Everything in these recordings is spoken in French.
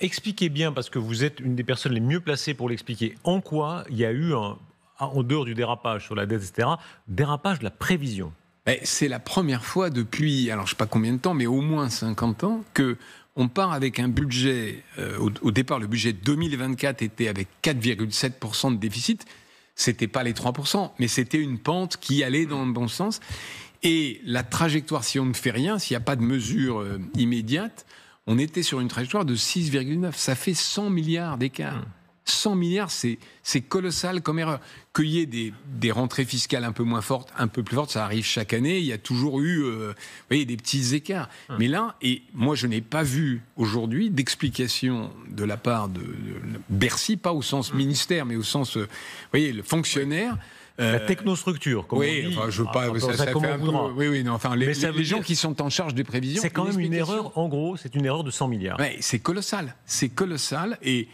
Expliquez bien, parce que vous êtes une des personnes les mieux placées pour l'expliquer, en quoi il y a eu, en dehors du dérapage sur la dette, etc., dérapage de la prévision c'est la première fois depuis, alors je sais pas combien de temps, mais au moins 50 ans, que on part avec un budget. Euh, au, départ, le budget 2024 était avec 4,7 de déficit. C'était pas les 3 mais c'était une pente qui allait dans le bon sens. Et la trajectoire, si on ne fait rien, s'il n'y a pas de mesure euh, immédiate, on était sur une trajectoire de 6,9. Ça fait 100 milliards d'écart. 100 mmh. milliards, c'est colossal comme erreur. Qu'il y ait des, rentrées fiscales un peu moins fortes, un peu plus fortes, ça arrive chaque année. Il y a toujours eu euh, voyez, des petits écarts. Mmh. Mais là, et moi, je n'ai pas vu aujourd'hui d'explication de la part de, Bercy, pas au sens mmh. ministère, mais au sens euh, voyez, le fonctionnaire. Euh, La technostructure, comme on dit, enfin, je veux pas, ah, ça, fait un peu, oui, oui, non, enfin, les, les, gens qui sont en charge des prévisions. C'est quand même une erreur, en gros, c'est une erreur de 100 milliards. Mais c'est colossal, c'est colossal, et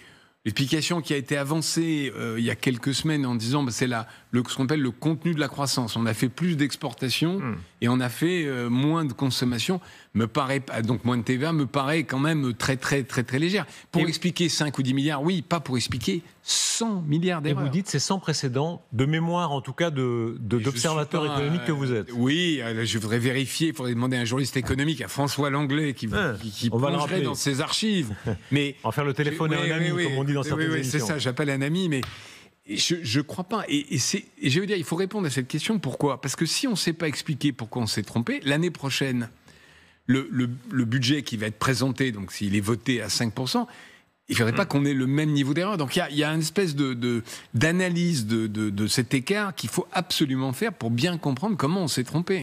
L'explication qui a été avancée euh, il y a quelques semaines en disant bah, c'est le, ce qu'on appelle le contenu de la croissance. On a fait plus d'exportations hmm. et on a fait euh, moins de consommation, me paraît, donc moins de TVA, me paraît quand même très très très très légère. Pour expliquer 5 ou 10 milliards, oui, pas pour expliquer 100 milliards d'euros. Et vous dites c'est sans précédent, de mémoire en tout cas de, de d'observateur économique que vous êtes. Oui, euh, je voudrais vérifier, il faudrait demander à un journaliste économique, à François Langlais, qui, ah, qui, qui dans ses archives. Mais, en faire le téléphone à un ami, comme on dit oui, C'est ça, j'appelle un ami, mais je ne crois pas. Et, je veux dire, il faut répondre à cette question. Pourquoi Parce que si on ne sait pas expliquer pourquoi on s'est trompé, l'année prochaine, le, budget qui va être présenté, donc s'il est voté à 5%, il ne faudrait pas hmm. qu'on ait le même niveau d'erreur. Donc il y, a, une espèce d'analyse de d'analyse de cet écart qu'il faut absolument faire pour bien comprendre comment on s'est trompé.